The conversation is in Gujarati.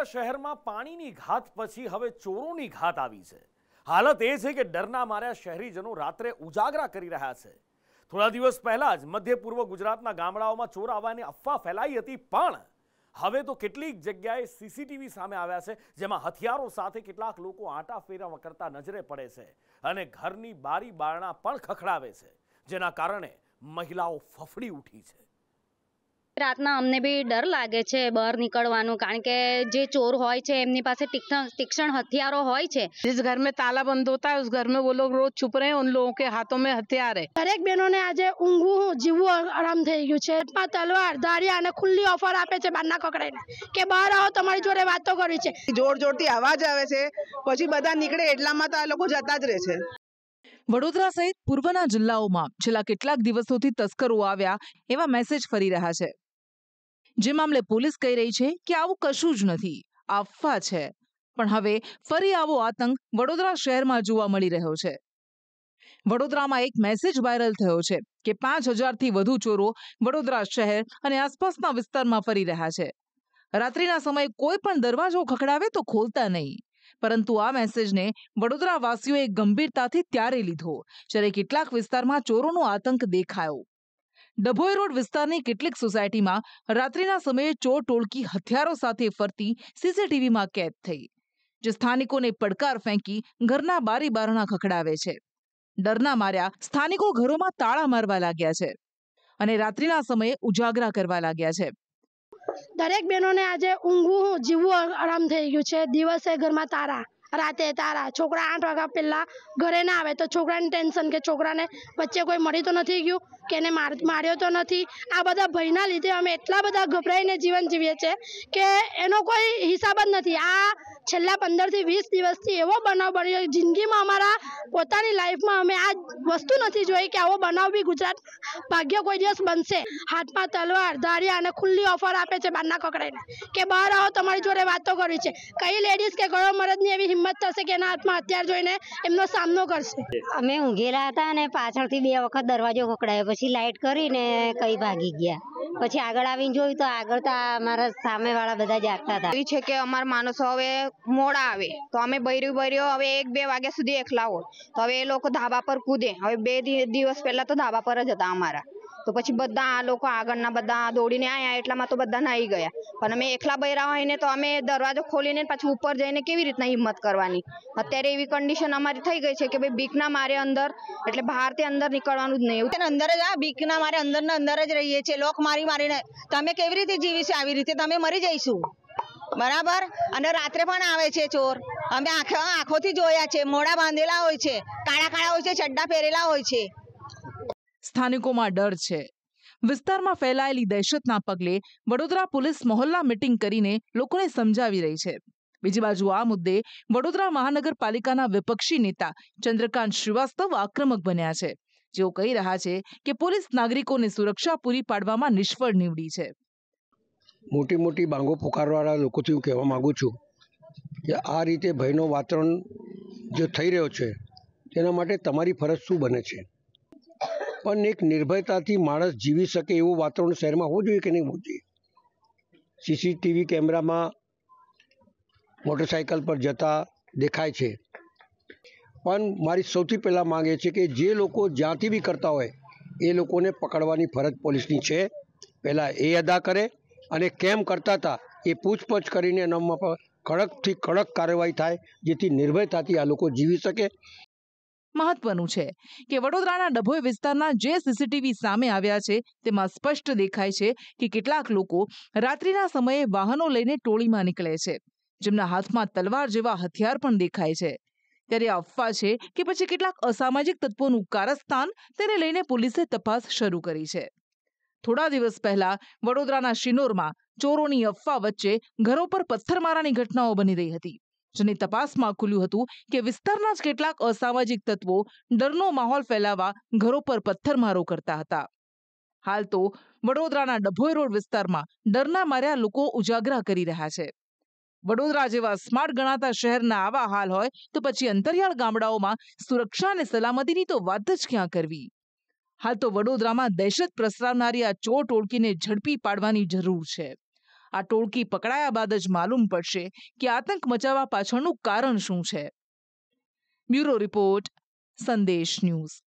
વડોદરા શહેરમાં પાણીની ઘાત પછી હવે ચોરોની ઘાત આવી છે હાલત એ છે કે ડરના માર્યા શહેરીજનો રાત્રે ઉજાગરા કરી રહ્યા છે થોડા દિવસ પહેલા જ મધ્ય પૂર્વ ગુજરાતના ગામડાઓમાં ચોર આવવાની અફવા ફેલાઈ હતી પણ હવે તો કેટલીક જગ્યાએ સીસીટીવી સામે આવ્યા છે જેમાં હથિયારો સાથે કેટલાક લોકો આંટા ફેરા કરતા નજરે પડે છે અને ઘરની બારી બારણા પણ ખખડાવે છે જેના કારણે મહિલાઓ ફફડી ઉઠી છે રાતના અમને બી ડર લાગે છે બહાર નીકળવાનું કારણ કે જે ચોર હોય છે એમની પાસે તીक्ष्ण हथियारों હોય છે जिस घर में ताला बंद होता है उस घर में वो लोग रोज छुप रहे हैं उन लोगों के हाथों દરેક બહેનોને આજે ઊંઘવું જીવવું આરામ થઈ ગયું છે માં તલવાર દાડિયા અને ખુલ્લી ઓફર આપે છે બહારના કકડાઈને કે બહાર આવો તમારી જોડે વાતો કરી છે જોર જોરથી અવાજ આવે છે પછી બધા નીકળે એટલામાં તો આ લોકો જતા જ રહે છે વડોદરા સહિત પૂર્વના જિલ્લાઓમાં છેલ્લા કેટલાક દિવસોથી તસ્કરો આવ્યા એવા મેસેજ ફરી રહ્યા છે જે મામલે પોલીસ કહી રહી છે કે આવું કશું જ નથી અફવા છે પણ હવે ફરી આવો આતંક વડોદરા શહેરમાં જોવા મળી રહ્યો છે વડોદરામાં એક મેસેજ વાયરલ થયો છે કે પાંચ હજારથી વધુ ચોરો વડોદરા શહેર અને આસપાસના વિસ્તારમાં ફરી રહ્યા છે રાત્રિના સમયે કોઈ પણ દરવાજો ખખડાવે તો ખોલતા નહીં પરંતુ આ મેસેજને વડોદરાવાસીઓએ ગંભીરતાથી ત્યારે લીધો જ્યારે કેટલાક વિસ્તારમાં ચોરોનો આતંક દેખાયો ડભોઈ રોડ વિસ્તારની કેટલીક સોસાયટીમાં રાત્રિના સમયે ચોર ટોળકી હથિયારો સાથે ફરતી સીસીટીવીમાં કેદ થઈ જે સ્થાનિકોને પડકાર ફેંકી ઘરના બારી બારણા ખખડાવે છે ડરના માર્યા સ્થાનિકો ઘરોમાં તાળા મારવા લાગ્યા છે અને રાત્રિના સમયે ઉજાગરા કરવા લાગ્યા છે દરેક બહેનોને આજે ઊંઘવું જીવવું આરામ થઈ ગયું છે દિવસે ઘરમાં તારા રાતે તારા છોકરા આઠ વાગ્યા પહેલાં ઘરે ના આવે તો છોકરાને ટેન્શન કે છોકરાને વચ્ચે કોઈ મળી તો નથી ગયું કે એને માર્યો તો નથી આ બધા ભયના લીધે અમે એટલા બધા ગભરાઈને જીવન જીવીએ છીએ કે એનો કોઈ હિસાબ જ નથી આ છેલ્લા પંદરથી વીસ દિવસથી એવો બનાવ બન્યો જિંદગીમાં અમારા પોતાની લાઈફમાં અમે આ વસ્તુ નથી જોઈ કે આવો બનાવ બી ગુજરાત ભાગ્ય કોઈ દિવસ બનશે હાથમાં તલવાર ધારિયા અને ખુલ્લી ઓફર આપે છે બહારના કકડાઈને કે બહાર આવો તમારી જોડે વાતો કરવી છે કઈ લેડીઝ કે ગયો મરદની એવી હિંમત થશે કે એના હાથમાં હથિયાર જોઈને એમનો સામનો કરશે અમે ઊંઘેલા હતા અને પાછળથી બે વખત દરવાજો કકડાયો પછી લાઇટ કરીને કઈ ભાગી ગયા પછી આગળ આવીને જોયું તો આગળ તો અમારા સામે વાળા બધા જાગતા હતા છે કે અમારા માણસો હવે મોડા આવે તો અમે બૈર્યું બૈર્યું હવે એક બે વાગ્યા સુધી એકલા હોય તો હવે એ લોકો ધાબા પર કૂદે હવે બે દિવસ પહેલાં તો ધાબા પર જ હતા અમારા તો પછી બધા આ લોકો આગળના બધા દોડીને આવ્યા એટલામાં તો બધા નાહી ગયા પણ અમે એકલા બૈરા હોઈને તો અમે દરવાજો ખોલીને પછી ઉપર જઈને કેવી રીતના હિંમત કરવાની અત્યારે એવી કન્ડિશન અમારી થઈ ગઈ છે કે ભાઈ બીક ના મારે અંદર એટલે બહારથી અંદર નીકળવાનું જ નહીં એવું અંદર જ આ બીકના મારે અંદર ને અંદર જ રહીએ છીએ લોક મારી મારીને તમે કેવી રીતે જીવીશું આવી રીતે તમે મરી જઈશું બરાબર અને રાત્રે પણ આવે છે ચોર અમે આંખો આંખોથી જોયા છે મોડા બાંધેલા હોય છે કાળા કાળા હોય છે ચડ્ડા પહેરેલા હોય છે સ્થાનિકોમાં ડર છે વિસ્તારમાં ફેલાયેલી દહેશતના પગલે વડોદરા પોલીસ મોહલ્લા મિટિંગ કરીને લોકોને સમજાવી રહી છે બીજી બાજુ આ મુદ્દે વડોદરા મહાનગરપાલિકાના વિપક્ષી નેતા ચંદ્રકાંત શ્રીવાસ્તવ આક્રમક બન્યા છે જેઓ કહી રહ્યા છે કે પોલીસ નાગરિકોને સુરક્ષા પૂરી પાડવામાં નિષ્ફળ નીવડી છે મોટી મોટી બાંગો પુકારવાળા લોકોથી હું કહેવા માગું છું કે આ રીતે ભયનો વાતાવરણ જે થઈ રહ્યો છે તેના માટે તમારી ફરજ શું બને છે પણ એક નિર્ભયતાથી માણસ જીવી શકે એવું વાતાવરણ શહેરમાં હોવું જોઈએ કે નહીં હોવું જોઈએ સીસીટીવી કેમેરામાં મોટરસાઇકલ પર જતા દેખાય છે પણ મારી સૌથી પહેલાં માંગ છે કે જે લોકો જ્યાંથી બી કરતા હોય એ લોકોને પકડવાની ફરજ પોલીસની છે પહેલાં એ અદા કરે અને કેમ કરતા હતા એ પૂછપરછ કરીને એનામાં પણ કડકથી કડક કાર્યવાહી થાય જેથી નિર્ભયતાથી આ લોકો જીવી શકે મહત્વનું છે કે વડોદરાના ડભોઈ વિસ્તારના જે સીસીટીવી સામે આવ્યા છે તેમાં સ્પષ્ટ દેખાય છે કે કેટલાક લોકો રાત્રિના સમયે વાહનો લઈને ટોળીમાં નીકળે છે જેમના હાથમાં તલવાર જેવા હથિયાર પણ દેખાય છે ત્યારે અફવા છે કે પછી કેટલાક અસામાજિક તત્વોનું કારસ્થાન તેને લઈને પોલીસે તપાસ શરૂ કરી છે થોડા દિવસ પહેલા વડોદરાના શિનોરમાં ચોરોની અફવા વચ્ચે ઘરો પર પથ્થરમારાની ઘટનાઓ બની રહી હતી જેની તપાસમાં ખુલ્યું હતું કે વિસ્તારના જ કેટલાક અસામાજિક તત્વો ડરનો માહોલ ફેલાવવા ઘરો પર પથ્થરમારો કરતા હતા હાલ તો વડોદરાના ડભોઈ રોડ વિસ્તારમાં ડરના માર્યા લોકો ઉજાગરા કરી રહ્યા છે વડોદરા જેવા સ્માર્ટ ગણાતા શહેરના આવા હાલ હોય તો પછી અંતરિયાળ ગામડાઓમાં સુરક્ષા અને સલામતીની તો વાત જ ક્યાં કરવી હાલ તો વડોદરામાં દહેશત પ્રસરાવનારી આ ચોર ટોળકીને ઝડપી પાડવાની જરૂર છે આ ટોળકી પકડાયા બાદ જ માલુમ પડશે કે આતંક મચાવવા પાછળનું કારણ શું છે બ્યુરો રિપોર્ટ સંદેશ ન્યૂઝ